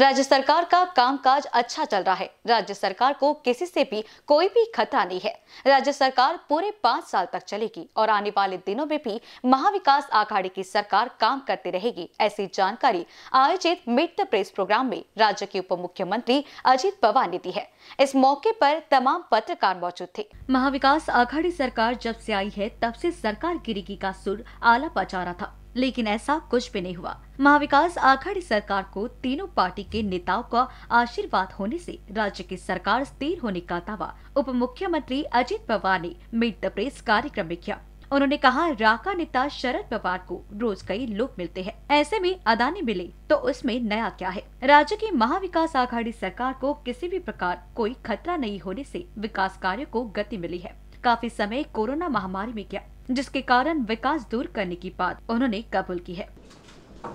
राज्य सरकार का कामकाज अच्छा चल रहा है राज्य सरकार को किसी से भी कोई भी खतरा नहीं है राज्य सरकार पूरे पाँच साल तक चलेगी और आने वाले दिनों में भी महाविकास आघाड़ी की सरकार काम करती रहेगी ऐसी जानकारी आयोजित मिट द प्रेस प्रोग्राम में राज्य के उप मुख्यमंत्री अजीत पवार ने दी है इस मौके पर तमाम पत्रकार मौजूद थे महाविकास आघाड़ी सरकार जब से आई है तब से सरकार गिरीगी का सुर आला पचा रहा था लेकिन ऐसा कुछ भी नहीं हुआ महाविकास आघाड़ी सरकार को तीनों पार्टी के नेताओं का आशीर्वाद होने से राज्य की सरकार स्थिर होने का दावा उप मुख्यमंत्री अजित पवार ने मीट द प्रेस कार्यक्रम में किया उन्होंने कहा राका नेता शरद पवार को रोज कई लोग मिलते हैं ऐसे में अदानी मिले तो उसमें नया क्या है राज्य की महाविकास आघाड़ी सरकार को किसी भी प्रकार कोई खतरा नहीं होने से विकास कार्यों को गति मिली है काफी समय कोरोना महामारी में किया जिसके कारण विकास दूर करने की बात उन्होंने कबूल की है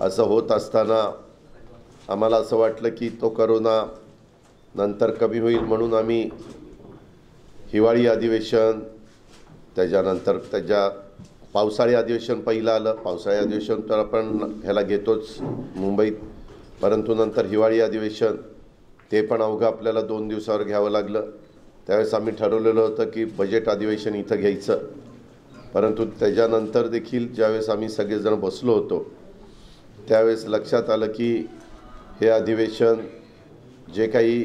असं होत असताना आम्हाला असं वाटलं की तो करोना नंतर कमी होईल म्हणून आम्ही हिवाळी अधिवेशन त्याच्यानंतर त्याच्या पावसाळी अधिवेशन पहिलं आलं पावसाळी अधिवेशन तर आपण ह्याला घेतोच मुंबईत परंतु नंतर हिवाळी अधिवेशन ते पण अवघं आपल्याला दोन दिवसावर घ्यावं लागलं त्यावेळेस आम्ही ठरवलेलं होतं की बजेट अधिवेशन इथं घ्यायचं परंतु त्याच्यानंतर देखील ज्यावेळेस आम्ही सगळेजण बसलो होतो त्यावेळेस लक्षात आलं की हे अधिवेशन जे काही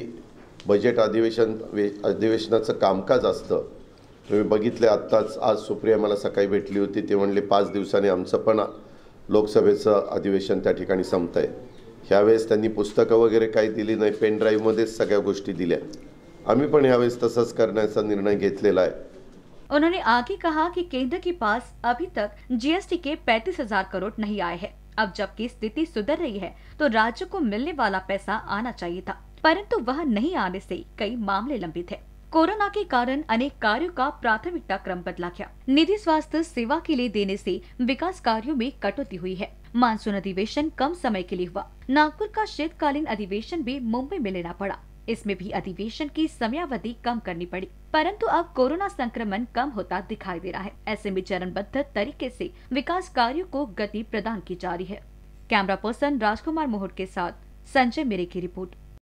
बजेट अधिवेशन वे अधिवेशनाचं कामकाज असतं तुम्ही बघितले आत्ताच आज सुप्रिया मला सकाळी भेटली होती ते म्हणले पाच दिवसाने आमचं पण लोकसभेचं अधिवेशन त्या ठिकाणी संपत आहे ह्यावेळेस त्यांनी पुस्तकं वगैरे काही दिली नाही पेनड्राईव्हमध्येच सगळ्या गोष्टी दिल्या आम्ही पण ह्यावेळेस तसंच करण्याचा निर्णय घेतलेला आहे उन्होंने आगे कहा कि केंद्र के पास अभी तक जीएसटी के पैतीस हजार करोड़ नहीं आए हैं अब जबकि स्थिति सुधर रही है तो राज्य को मिलने वाला पैसा आना चाहिए था परंतु वह नहीं आने से कई मामले लंबित है कोरोना के कारण अनेक कार्यों का प्राथमिकता क्रम बदला गया निधि स्वास्थ्य सेवा के लिए देने से विकास कार्यों में कटौती हुई है मानसून अधिवेशन कम समय के लिए हुआ नागपुर का शीतकालीन अधिवेशन भी मुंबई में लेना पड़ा इसमें भी अधिवेशन की समयावधि कम करनी पड़ी परंतु अब कोरोना संक्रमण कम होता दिखाई दे रहा है ऐसे में चरणबद्ध तरीके से विकास कार्यों को गति प्रदान की जा रही है कैमरा पर्सन राजकुमार मोहर के साथ संजय मेरे की रिपोर्ट